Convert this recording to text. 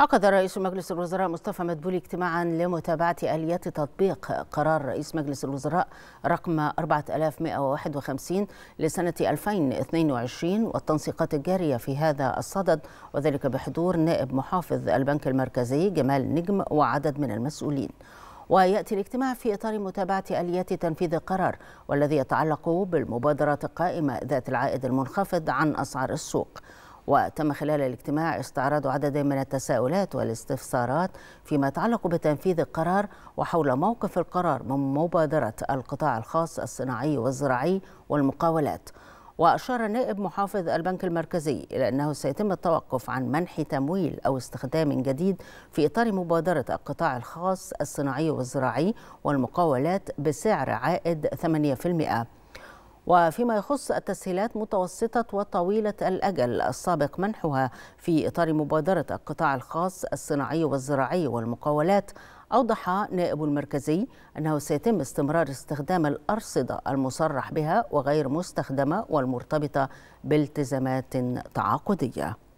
عقد رئيس مجلس الوزراء مصطفى مدبولي اجتماعا لمتابعة آليات تطبيق قرار رئيس مجلس الوزراء رقم 4151 لسنة 2022 والتنسيقات الجارية في هذا الصدد وذلك بحضور نائب محافظ البنك المركزي جمال نجم وعدد من المسؤولين ويأتي الاجتماع في إطار متابعة آليات تنفيذ القرار والذي يتعلق بالمبادرات القائمة ذات العائد المنخفض عن أسعار السوق وتم خلال الاجتماع استعراض عدد من التساؤلات والاستفسارات فيما يتعلق بتنفيذ القرار وحول موقف القرار من مبادرة القطاع الخاص الصناعي والزراعي والمقاولات وأشار نائب محافظ البنك المركزي إلى أنه سيتم التوقف عن منح تمويل أو استخدام جديد في إطار مبادرة القطاع الخاص الصناعي والزراعي والمقاولات بسعر عائد 8% وفيما يخص التسهيلات متوسطة وطويلة الأجل السابق منحها في إطار مبادرة القطاع الخاص الصناعي والزراعي والمقاولات أوضح نائب المركزي أنه سيتم استمرار استخدام الأرصدة المصرح بها وغير مستخدمة والمرتبطة بالتزامات تعاقدية